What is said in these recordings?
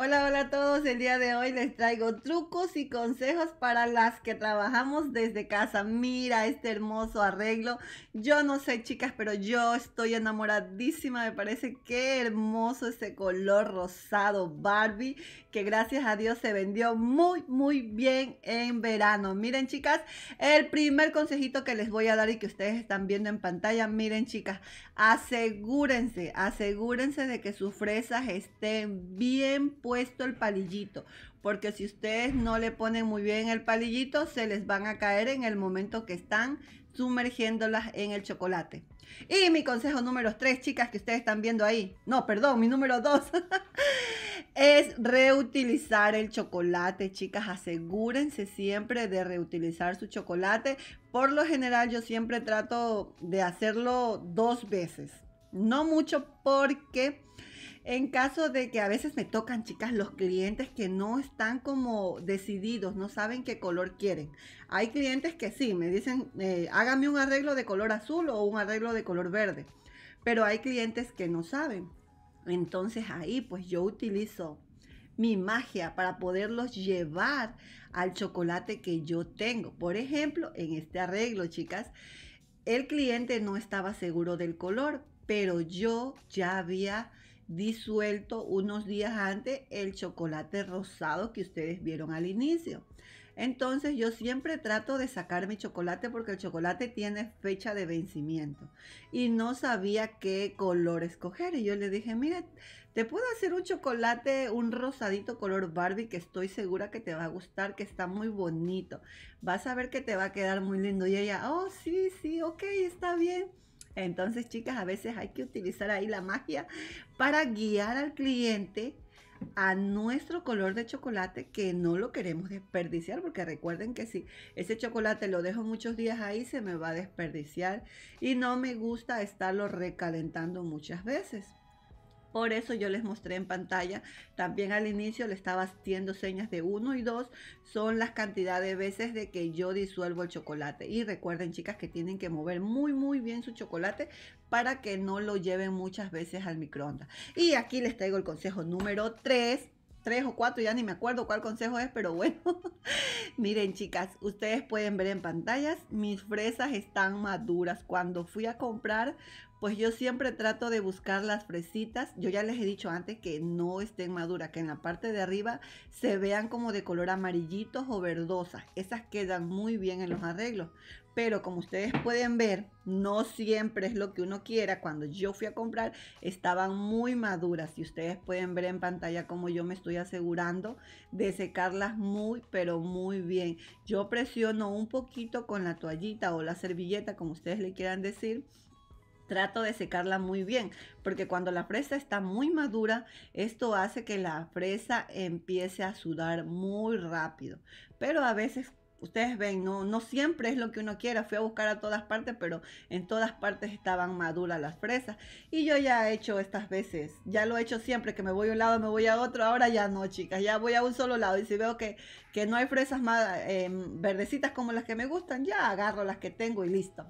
Hola, hola a todos. El día de hoy les traigo trucos y consejos para las que trabajamos desde casa. Mira este hermoso arreglo. Yo no sé, chicas, pero yo estoy enamoradísima. Me parece que hermoso ese color rosado Barbie gracias a Dios se vendió muy, muy bien en verano. Miren, chicas, el primer consejito que les voy a dar y que ustedes están viendo en pantalla, miren, chicas, asegúrense, asegúrense de que sus fresas estén bien puesto el palillito porque si ustedes no le ponen muy bien el palillito, se les van a caer en el momento que están sumergiéndolas en el chocolate. Y mi consejo número tres chicas, que ustedes están viendo ahí. No, perdón, mi número 2. es reutilizar el chocolate, chicas. Asegúrense siempre de reutilizar su chocolate. Por lo general yo siempre trato de hacerlo dos veces. No mucho porque en caso de que a veces me tocan, chicas, los clientes que no están como decididos, no saben qué color quieren. Hay clientes que sí, me dicen, eh, hágame un arreglo de color azul o un arreglo de color verde. Pero hay clientes que no saben. Entonces ahí pues yo utilizo mi magia para poderlos llevar al chocolate que yo tengo. Por ejemplo, en este arreglo, chicas, el cliente no estaba seguro del color, pero yo ya había disuelto unos días antes el chocolate rosado que ustedes vieron al inicio. Entonces yo siempre trato de sacar mi chocolate porque el chocolate tiene fecha de vencimiento. Y no sabía qué color escoger. Y yo le dije, mire, te puedo hacer un chocolate, un rosadito color Barbie que estoy segura que te va a gustar, que está muy bonito. Vas a ver que te va a quedar muy lindo. Y ella, oh, sí, sí, ok, está bien. Entonces, chicas, a veces hay que utilizar ahí la magia para guiar al cliente a nuestro color de chocolate que no lo queremos desperdiciar porque recuerden que si ese chocolate lo dejo muchos días ahí se me va a desperdiciar y no me gusta estarlo recalentando muchas veces. Por eso yo les mostré en pantalla. También al inicio le estaba haciendo señas de 1 y 2. Son las cantidades de veces de que yo disuelvo el chocolate. Y recuerden chicas que tienen que mover muy muy bien su chocolate para que no lo lleven muchas veces al microondas. Y aquí les traigo el consejo número 3 tres o cuatro, ya ni me acuerdo cuál consejo es, pero bueno. Miren chicas, ustedes pueden ver en pantallas, mis fresas están maduras. Cuando fui a comprar, pues yo siempre trato de buscar las fresitas. Yo ya les he dicho antes que no estén maduras, que en la parte de arriba se vean como de color amarillitos o verdosas. Esas quedan muy bien en los arreglos pero como ustedes pueden ver, no siempre es lo que uno quiera. Cuando yo fui a comprar, estaban muy maduras y ustedes pueden ver en pantalla cómo yo me estoy asegurando de secarlas muy, pero muy bien. Yo presiono un poquito con la toallita o la servilleta, como ustedes le quieran decir, trato de secarla muy bien, porque cuando la fresa está muy madura, esto hace que la fresa empiece a sudar muy rápido. Pero a veces ustedes ven, no, no siempre es lo que uno quiera. Fui a buscar a todas partes, pero en todas partes estaban maduras las fresas. Y yo ya he hecho estas veces, ya lo he hecho siempre, que me voy a un lado, me voy a otro. Ahora ya no, chicas, ya voy a un solo lado. Y si veo que, no hay fresas más em, verdecitas como las que me gustan, ya agarro las que tengo y listo.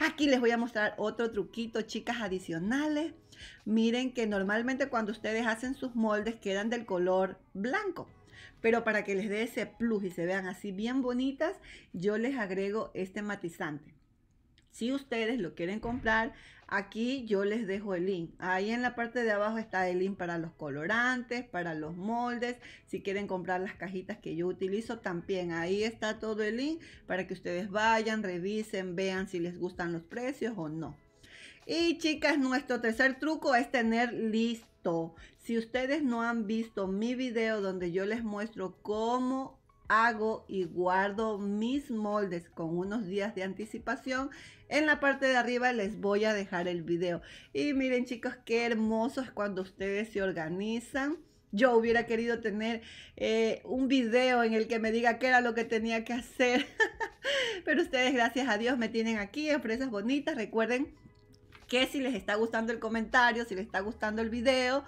Aquí les voy a mostrar otro truquito, chicas, adicionales. Miren que normalmente cuando ustedes hacen sus moldes quedan del color blanco pero para que les dé ese plus y se vean así bien bonitas, yo les agrego este matizante. Si ustedes lo quieren comprar, aquí yo les dejo el link. Ahí en la parte de abajo está el link para los colorantes, para los moldes. Si quieren comprar las cajitas que yo utilizo, también ahí está todo el link para que ustedes vayan, revisen, vean si les gustan los precios o no. Y chicas, nuestro tercer truco es tener listas si ustedes no han visto mi video donde yo les muestro cómo hago y guardo mis moldes con unos días de anticipación. En la parte de arriba les voy a dejar el video. Y miren chicos, qué hermoso es cuando ustedes se organizan. Yo hubiera querido tener eh, un video en el que me diga qué era lo que tenía que hacer. Pero ustedes, gracias a Dios, me tienen aquí Empresas Bonitas. Recuerden que si les está gustando el comentario, si les está gustando el video,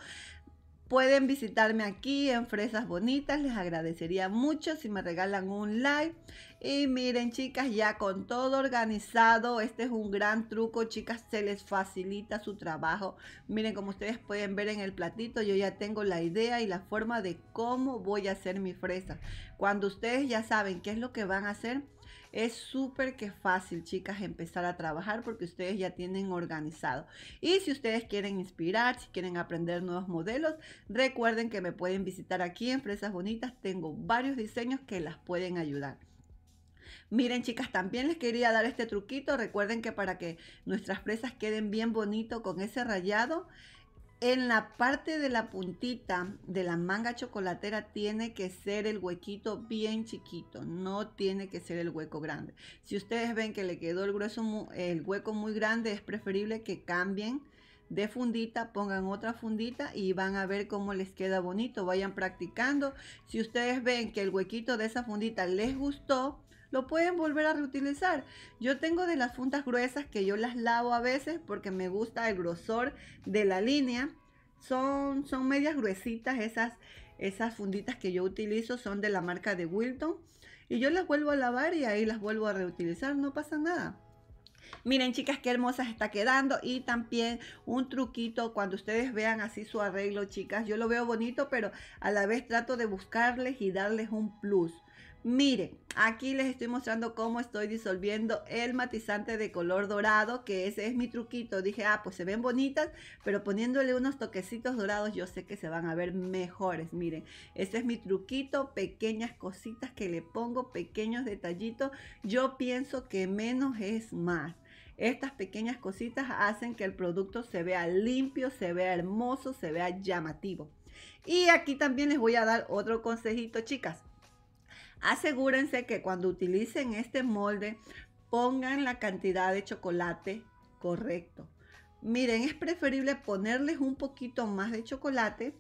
pueden visitarme aquí en Fresas Bonitas. Les agradecería mucho si me regalan un like. Y miren, chicas, ya con todo organizado, este es un gran truco, chicas, se les facilita su trabajo. Miren, como ustedes pueden ver en el platito, yo ya tengo la idea y la forma de cómo voy a hacer mi fresa. Cuando ustedes ya saben qué es lo que van a hacer, es súper que fácil, chicas, empezar a trabajar porque ustedes ya tienen organizado. Y si ustedes quieren inspirar, si quieren aprender nuevos modelos, recuerden que me pueden visitar aquí en Fresas Bonitas. Tengo varios diseños que las pueden ayudar. Miren chicas, también les quería dar este truquito. Recuerden que para que nuestras fresas queden bien bonito con ese rayado, en la parte de la puntita de la manga chocolatera tiene que ser el huequito bien chiquito, no tiene que ser el hueco grande. Si ustedes ven que le quedó el, grueso, el hueco muy grande, es preferible que cambien de fundita, pongan otra fundita y van a ver cómo les queda bonito. Vayan practicando. Si ustedes ven que el huequito de esa fundita les gustó, lo pueden volver a reutilizar. Yo tengo de las fundas gruesas que yo las lavo a veces porque me gusta el grosor de la línea. Son, son medias gruesitas esas, esas funditas que yo utilizo, son de la marca de Wilton. Y yo las vuelvo a lavar y ahí las vuelvo a reutilizar, no pasa nada. Miren chicas qué hermosas está quedando y también un truquito cuando ustedes vean así su arreglo chicas, yo lo veo bonito pero a la vez trato de buscarles y darles un plus. Miren, aquí les estoy mostrando cómo estoy disolviendo el matizante de color dorado, que ese es mi truquito. Dije, ah, pues se ven bonitas, pero poniéndole unos toquecitos dorados yo sé que se van a ver mejores. Miren, ese es mi truquito, pequeñas cositas que le pongo, pequeños detallitos. Yo pienso que menos es más. Estas pequeñas cositas hacen que el producto se vea limpio, se vea hermoso, se vea llamativo. Y aquí también les voy a dar otro consejito, chicas Asegúrense que cuando utilicen este molde pongan la cantidad de chocolate correcto. Miren, es preferible ponerles un poquito más de chocolate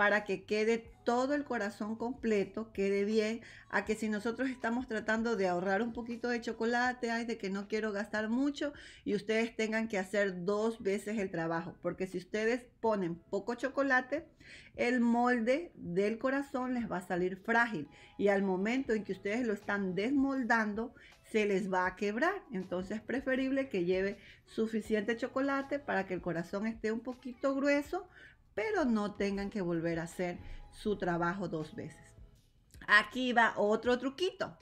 para que quede todo el corazón completo, quede bien, a que si nosotros estamos tratando de ahorrar un poquito de chocolate, hay de que no quiero gastar mucho, y ustedes tengan que hacer dos veces el trabajo, porque si ustedes ponen poco chocolate, el molde del corazón les va a salir frágil, y al momento en que ustedes lo están desmoldando, se les va a quebrar. Entonces es preferible que lleve suficiente chocolate para que el corazón esté un poquito grueso, pero no tengan que volver a hacer su trabajo dos veces. Aquí va otro truquito.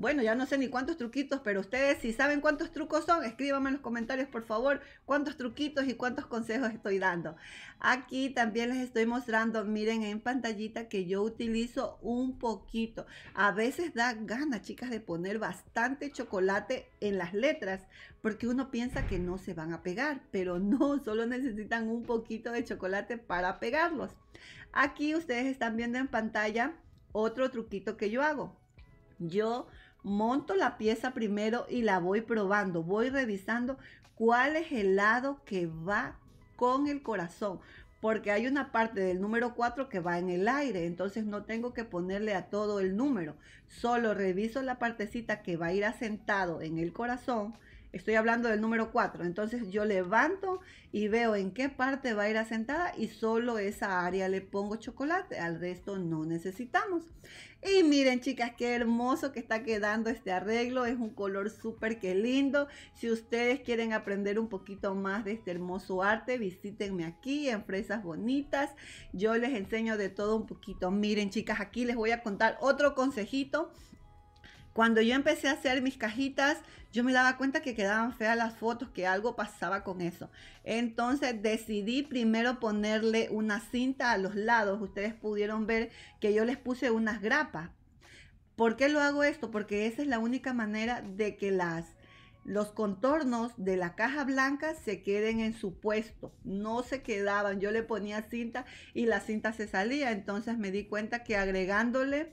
Bueno, ya no sé ni cuántos truquitos, pero ustedes si saben cuántos trucos son, escríbanme en los comentarios, por favor, cuántos truquitos y cuántos consejos estoy dando. Aquí también les estoy mostrando, miren en pantallita que yo utilizo un poquito. A veces da ganas, chicas, de poner bastante chocolate en las letras, porque uno piensa que no se van a pegar, pero no, solo necesitan un poquito de chocolate para pegarlos. Aquí ustedes están viendo en pantalla otro truquito que yo hago. Yo monto la pieza primero y la voy probando, voy revisando cuál es el lado que va con el corazón, porque hay una parte del número 4 que va en el aire, entonces no tengo que ponerle a todo el número, solo reviso la partecita que va a ir asentado en el corazón Estoy hablando del número 4. Entonces yo levanto y veo en qué parte va a ir asentada y solo esa área le pongo chocolate. Al resto no necesitamos. Y miren chicas, qué hermoso que está quedando este arreglo. Es un color súper que lindo. Si ustedes quieren aprender un poquito más de este hermoso arte, visítenme aquí en Fresas Bonitas. Yo les enseño de todo un poquito. Miren chicas, aquí les voy a contar otro consejito cuando yo empecé a hacer mis cajitas, yo me daba cuenta que quedaban feas las fotos, que algo pasaba con eso. Entonces decidí primero ponerle una cinta a los lados. Ustedes pudieron ver que yo les puse unas grapas. ¿Por qué lo hago esto? Porque esa es la única manera de que las los contornos de la caja blanca se queden en su puesto, no se quedaban. Yo le ponía cinta y la cinta se salía, entonces me di cuenta que agregándole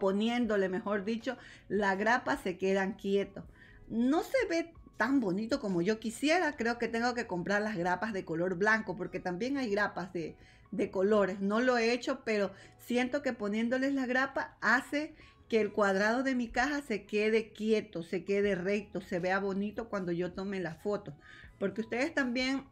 poniéndole mejor dicho, la grapa se quedan quietos. No se ve tan bonito como yo quisiera, creo que tengo que comprar las grapas de color blanco, porque también hay grapas de, de colores. No lo he hecho, pero siento que poniéndoles la grapa hace que el cuadrado de mi caja se quede quieto, se quede recto, se vea bonito cuando yo tome la foto. Porque ustedes también,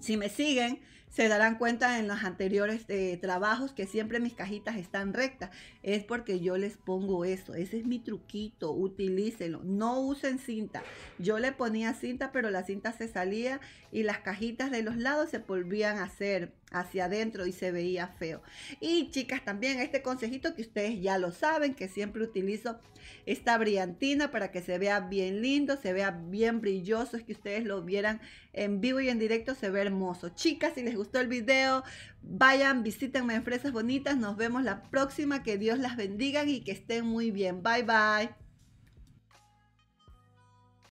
si me siguen, se darán cuenta en los anteriores eh, trabajos que siempre mis cajitas están rectas. Es porque yo les pongo eso. Ese es mi truquito. Utilícenlo. No usen cinta. Yo le ponía cinta, pero la cinta se salía y las cajitas de los lados se volvían a hacer hacia adentro y se veía feo. Y chicas, también este consejito que ustedes ya lo saben, que siempre utilizo esta brillantina para que se vea bien lindo, se vea bien brilloso, es que ustedes lo vieran en vivo y en directo, se ve hermoso. Chicas, si les gustó el video, vayan, visítenme en Fresas Bonitas, nos vemos la próxima, que Dios las bendiga y que estén muy bien. Bye bye.